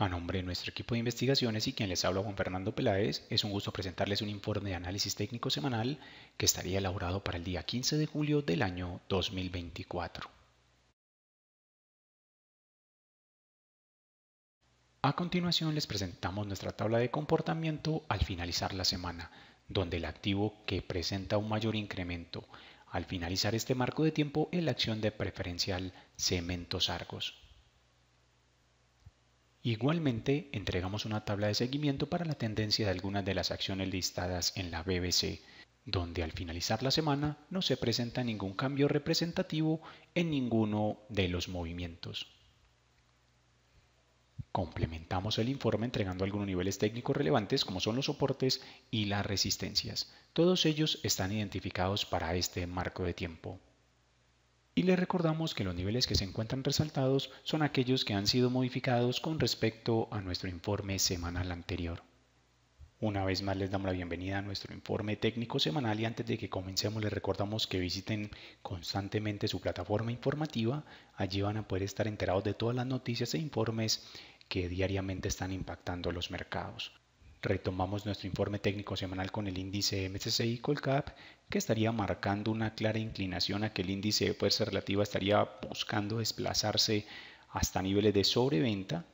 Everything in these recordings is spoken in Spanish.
A nombre de nuestro equipo de investigaciones y quien les habla Juan Fernando Peláez, es un gusto presentarles un informe de análisis técnico semanal que estaría elaborado para el día 15 de julio del año 2024. A continuación les presentamos nuestra tabla de comportamiento al finalizar la semana, donde el activo que presenta un mayor incremento al finalizar este marco de tiempo es la acción de preferencial Cementos Argos. Igualmente, entregamos una tabla de seguimiento para la tendencia de algunas de las acciones listadas en la BBC, donde al finalizar la semana no se presenta ningún cambio representativo en ninguno de los movimientos. Complementamos el informe entregando algunos niveles técnicos relevantes como son los soportes y las resistencias. Todos ellos están identificados para este marco de tiempo y les recordamos que los niveles que se encuentran resaltados son aquellos que han sido modificados con respecto a nuestro informe semanal anterior. Una vez más les damos la bienvenida a nuestro informe técnico semanal y antes de que comencemos les recordamos que visiten constantemente su plataforma informativa, allí van a poder estar enterados de todas las noticias e informes que diariamente están impactando los mercados retomamos nuestro informe técnico semanal con el índice MSCI Colcap, que estaría marcando una clara inclinación a que el índice de fuerza relativa estaría buscando desplazarse hasta niveles de sobreventa.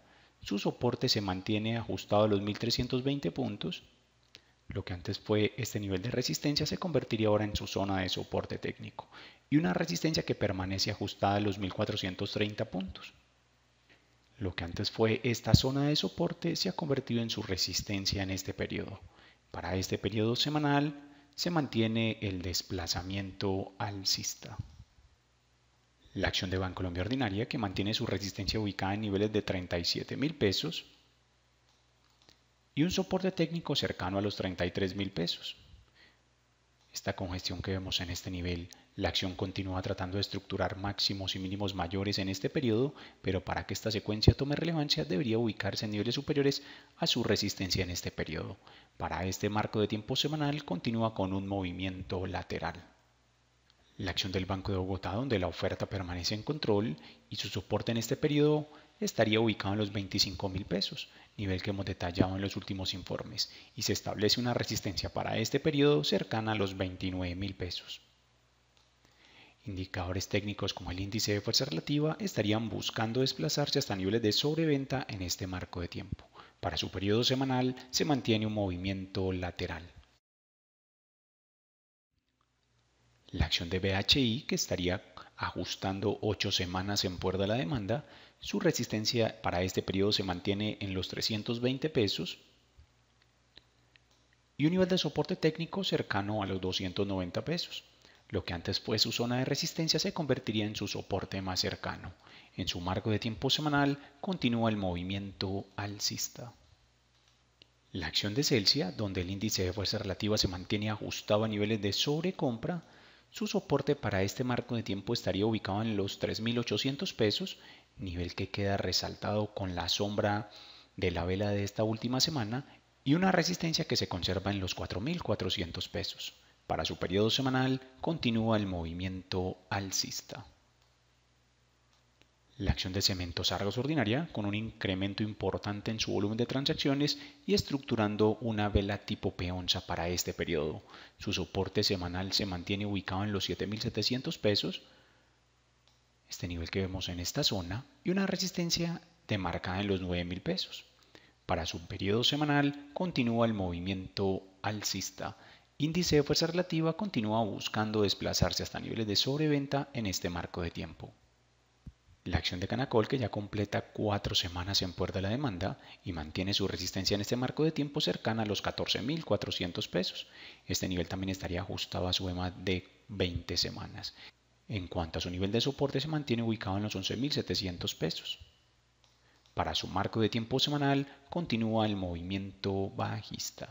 Su soporte se mantiene ajustado a los 1320 puntos. Lo que antes fue este nivel de resistencia se convertiría ahora en su zona de soporte técnico y una resistencia que permanece ajustada a los 1430 puntos. Lo que antes fue esta zona de soporte se ha convertido en su resistencia en este periodo. Para este periodo semanal se mantiene el desplazamiento alcista. La acción de Bancolombia Ordinaria, que mantiene su resistencia ubicada en niveles de 37 mil pesos y un soporte técnico cercano a los 33 mil pesos. Esta congestión que vemos en este nivel la acción continúa tratando de estructurar máximos y mínimos mayores en este periodo, pero para que esta secuencia tome relevancia debería ubicarse en niveles superiores a su resistencia en este periodo. Para este marco de tiempo semanal continúa con un movimiento lateral. La acción del Banco de Bogotá, donde la oferta permanece en control y su soporte en este periodo estaría ubicado en los 25 mil pesos, nivel que hemos detallado en los últimos informes, y se establece una resistencia para este periodo cercana a los 29 mil pesos. Indicadores técnicos como el índice de fuerza relativa estarían buscando desplazarse hasta niveles de sobreventa en este marco de tiempo. Para su periodo semanal se mantiene un movimiento lateral. La acción de BHI, que estaría ajustando 8 semanas en puerta a la demanda, su resistencia para este periodo se mantiene en los 320 pesos y un nivel de soporte técnico cercano a los 290 pesos. Lo que antes fue su zona de resistencia se convertiría en su soporte más cercano. En su marco de tiempo semanal continúa el movimiento alcista. La acción de Celsius, donde el índice de fuerza relativa se mantiene ajustado a niveles de sobrecompra, su soporte para este marco de tiempo estaría ubicado en los 3.800 pesos, nivel que queda resaltado con la sombra de la vela de esta última semana y una resistencia que se conserva en los 4.400 pesos. Para su periodo semanal continúa el movimiento alcista. La acción de cementos Argos ordinaria, con un incremento importante en su volumen de transacciones y estructurando una vela tipo peonza para este periodo. Su soporte semanal se mantiene ubicado en los 7.700 pesos, este nivel que vemos en esta zona, y una resistencia demarcada en los 9.000 pesos. Para su periodo semanal continúa el movimiento alcista índice de fuerza relativa continúa buscando desplazarse hasta niveles de sobreventa en este marco de tiempo. La acción de Canacol, que ya completa cuatro semanas en puerta de la demanda y mantiene su resistencia en este marco de tiempo cercana a los 14.400 pesos. Este nivel también estaría ajustado a su EMA de 20 semanas. En cuanto a su nivel de soporte, se mantiene ubicado en los 11.700 pesos. Para su marco de tiempo semanal, continúa el movimiento bajista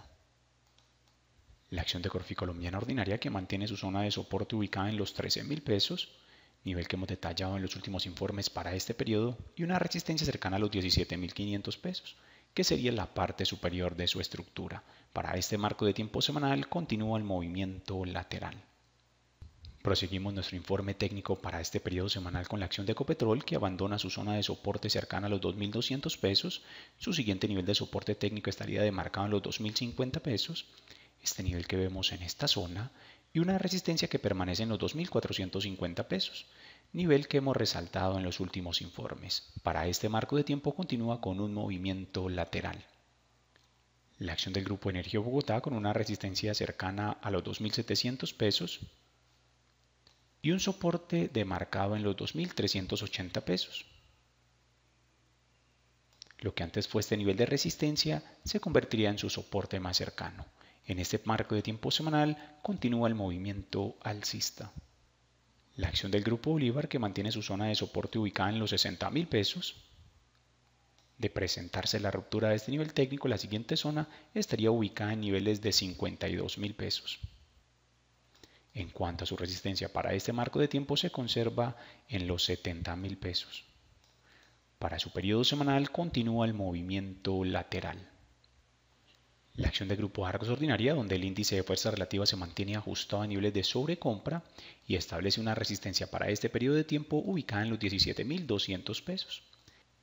la acción de Corfi Colombiana Ordinaria que mantiene su zona de soporte ubicada en los 13,000 pesos, nivel que hemos detallado en los últimos informes para este periodo, y una resistencia cercana a los 17,500 pesos, que sería la parte superior de su estructura. Para este marco de tiempo semanal continúa el movimiento lateral. Proseguimos nuestro informe técnico para este periodo semanal con la acción de Ecopetrol, que abandona su zona de soporte cercana a los 2.200 pesos, su siguiente nivel de soporte técnico estaría demarcado en los 2.050 pesos este nivel que vemos en esta zona, y una resistencia que permanece en los 2.450 pesos, nivel que hemos resaltado en los últimos informes. Para este marco de tiempo continúa con un movimiento lateral. La acción del Grupo Energía Bogotá con una resistencia cercana a los 2.700 pesos y un soporte demarcado en los 2.380 pesos. Lo que antes fue este nivel de resistencia se convertiría en su soporte más cercano. En este marco de tiempo semanal continúa el movimiento alcista. La acción del Grupo Bolívar, que mantiene su zona de soporte ubicada en los 60 mil pesos, de presentarse la ruptura de este nivel técnico, la siguiente zona estaría ubicada en niveles de 52 mil pesos. En cuanto a su resistencia para este marco de tiempo se conserva en los 70 mil pesos. Para su periodo semanal continúa el movimiento lateral la acción de grupo ARGOS ordinaria, donde el índice de fuerza relativa se mantiene ajustado a niveles de sobrecompra y establece una resistencia para este periodo de tiempo ubicada en los 17.200 pesos.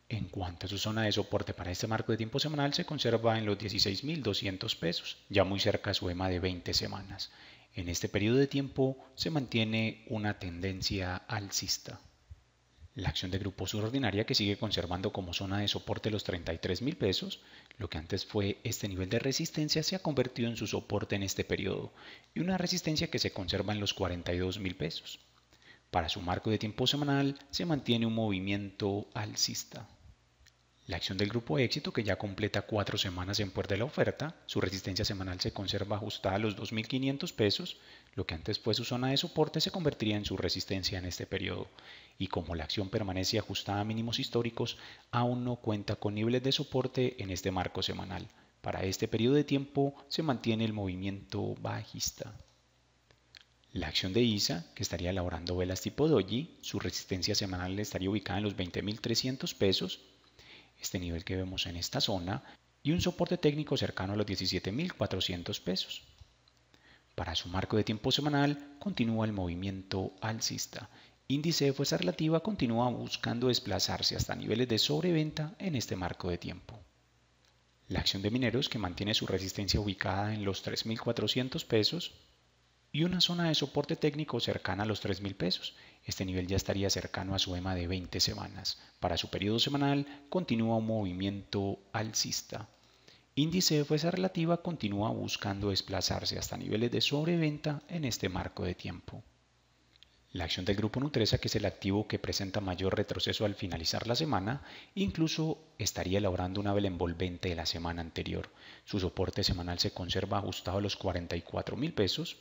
En cuanto a su zona de soporte para este marco de tiempo semanal, se conserva en los 16.200 pesos, ya muy cerca a su EMA de 20 semanas. En este periodo de tiempo se mantiene una tendencia alcista la acción de grupo subordinaria que sigue conservando como zona de soporte los 33.000 pesos, lo que antes fue este nivel de resistencia se ha convertido en su soporte en este periodo y una resistencia que se conserva en los 42.000 pesos. Para su marco de tiempo semanal se mantiene un movimiento alcista. La acción del grupo éxito, que ya completa cuatro semanas en puerta de la oferta, su resistencia semanal se conserva ajustada a los 2.500 pesos, lo que antes fue su zona de soporte se convertiría en su resistencia en este periodo, y como la acción permanece ajustada a mínimos históricos, aún no cuenta con niveles de soporte en este marco semanal. Para este periodo de tiempo se mantiene el movimiento bajista. La acción de ISA, que estaría elaborando velas tipo doji, su resistencia semanal estaría ubicada en los 20.300 pesos, este nivel que vemos en esta zona, y un soporte técnico cercano a los 17.400 pesos. Para su marco de tiempo semanal, continúa el movimiento alcista. Índice de fuerza relativa continúa buscando desplazarse hasta niveles de sobreventa en este marco de tiempo. La acción de mineros que mantiene su resistencia ubicada en los 3.400 pesos y una zona de soporte técnico cercana a los 3.000 pesos este nivel ya estaría cercano a su EMA de 20 semanas. Para su periodo semanal continúa un movimiento alcista. Índice de fuerza relativa continúa buscando desplazarse hasta niveles de sobreventa en este marco de tiempo. La acción del grupo Nutresa, que es el activo que presenta mayor retroceso al finalizar la semana, incluso estaría elaborando una vela envolvente de la semana anterior. Su soporte semanal se conserva ajustado a los 44 mil pesos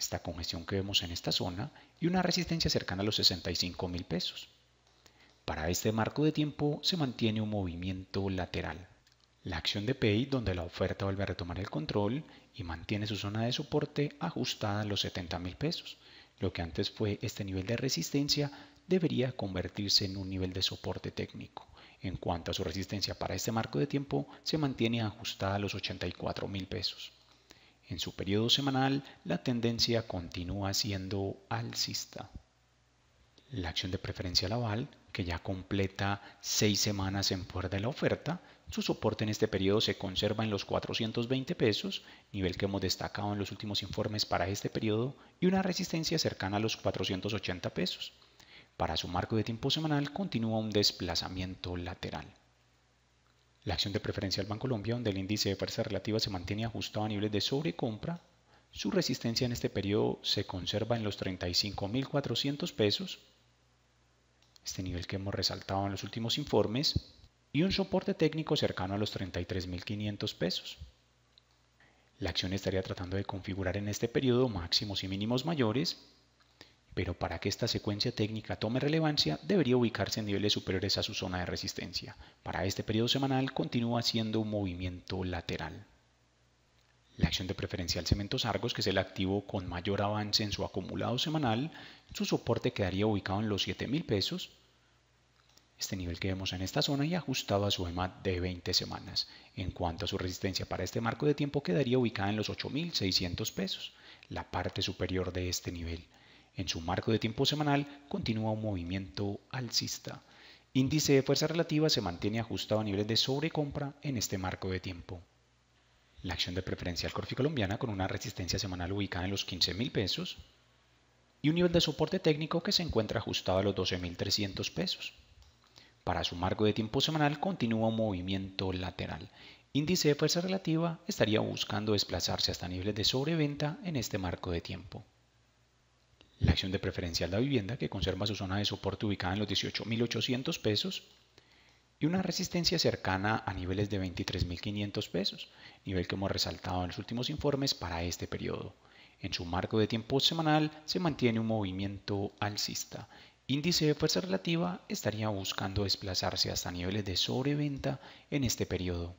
esta congestión que vemos en esta zona y una resistencia cercana a los 65 mil pesos. Para este marco de tiempo se mantiene un movimiento lateral. La acción de Pay, donde la oferta vuelve a retomar el control y mantiene su zona de soporte ajustada a los 70 mil pesos. Lo que antes fue este nivel de resistencia debería convertirse en un nivel de soporte técnico. En cuanto a su resistencia para este marco de tiempo, se mantiene ajustada a los 84 mil pesos. En su periodo semanal, la tendencia continúa siendo alcista. La acción de preferencia Laval, que ya completa seis semanas en puerta de la oferta, su soporte en este periodo se conserva en los 420 pesos, nivel que hemos destacado en los últimos informes para este periodo, y una resistencia cercana a los 480 pesos. Para su marco de tiempo semanal continúa un desplazamiento lateral. La acción de Preferencia del Banco Colombia, donde el índice de fuerza relativa se mantiene ajustado a niveles de sobrecompra, su resistencia en este periodo se conserva en los 35.400 pesos, este nivel que hemos resaltado en los últimos informes, y un soporte técnico cercano a los 33.500 pesos. La acción estaría tratando de configurar en este periodo máximos y mínimos mayores pero para que esta secuencia técnica tome relevancia debería ubicarse en niveles superiores a su zona de resistencia. Para este periodo semanal continúa haciendo un movimiento lateral. La acción de preferencial Cementos Argos, que es el activo con mayor avance en su acumulado semanal, su soporte quedaría ubicado en los $7,000. pesos, este nivel que vemos en esta zona y ajustado a su EMA de 20 semanas. En cuanto a su resistencia para este marco de tiempo, quedaría ubicada en los 8.600 pesos, la parte superior de este nivel. En su marco de tiempo semanal continúa un movimiento alcista. Índice de fuerza relativa se mantiene ajustado a niveles de sobrecompra en este marco de tiempo. La acción de preferencia al Corfi colombiana con una resistencia semanal ubicada en los 15.000 pesos y un nivel de soporte técnico que se encuentra ajustado a los 12.300 pesos. Para su marco de tiempo semanal continúa un movimiento lateral. Índice de fuerza relativa estaría buscando desplazarse hasta niveles de sobreventa en este marco de tiempo la acción de preferencial de la vivienda que conserva su zona de soporte ubicada en los 18.800 pesos y una resistencia cercana a niveles de 23.500 pesos, nivel que hemos resaltado en los últimos informes para este periodo. En su marco de tiempo semanal se mantiene un movimiento alcista. Índice de fuerza relativa estaría buscando desplazarse hasta niveles de sobreventa en este periodo.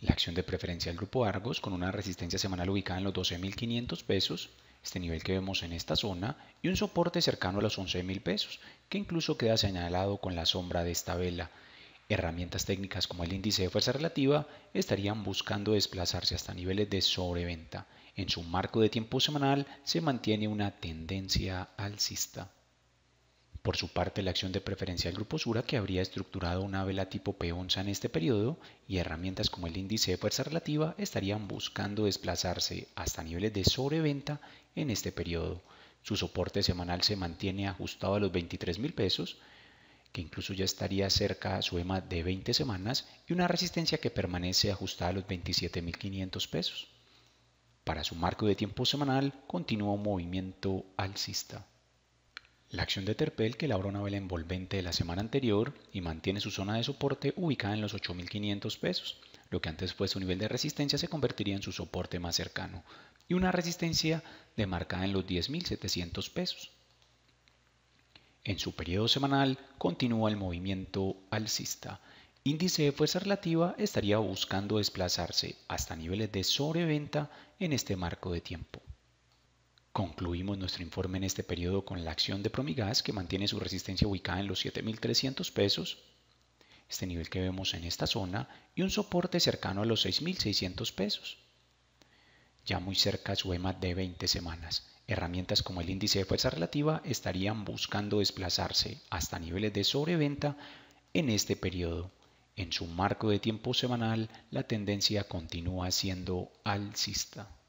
La acción de preferencia del grupo Argos con una resistencia semanal ubicada en los 12.500 pesos este nivel que vemos en esta zona, y un soporte cercano a los 11,000 mil pesos, que incluso queda señalado con la sombra de esta vela. Herramientas técnicas como el índice de fuerza relativa estarían buscando desplazarse hasta niveles de sobreventa. En su marco de tiempo semanal se mantiene una tendencia alcista. Por su parte, la acción de preferencia del Grupo Sura, que habría estructurado una vela tipo peonza en este periodo, y herramientas como el índice de fuerza relativa, estarían buscando desplazarse hasta niveles de sobreventa en este periodo. Su soporte semanal se mantiene ajustado a los 23 mil pesos, que incluso ya estaría cerca a su EMA de 20 semanas, y una resistencia que permanece ajustada a los 27.500 pesos. Para su marco de tiempo semanal continúa un movimiento alcista. La acción de Terpel, que labró una vela envolvente de la semana anterior y mantiene su zona de soporte ubicada en los 8.500 pesos, lo que antes fue su nivel de resistencia se convertiría en su soporte más cercano y una resistencia demarcada en los 10.700 pesos. En su periodo semanal continúa el movimiento alcista. Índice de fuerza relativa estaría buscando desplazarse hasta niveles de sobreventa en este marco de tiempo. Concluimos nuestro informe en este periodo con la acción de Promigas que mantiene su resistencia ubicada en los 7.300 pesos, este nivel que vemos en esta zona, y un soporte cercano a los 6.600 pesos. Ya muy cerca su EMA de 20 semanas. Herramientas como el índice de fuerza relativa estarían buscando desplazarse hasta niveles de sobreventa en este periodo. En su marco de tiempo semanal, la tendencia continúa siendo alcista.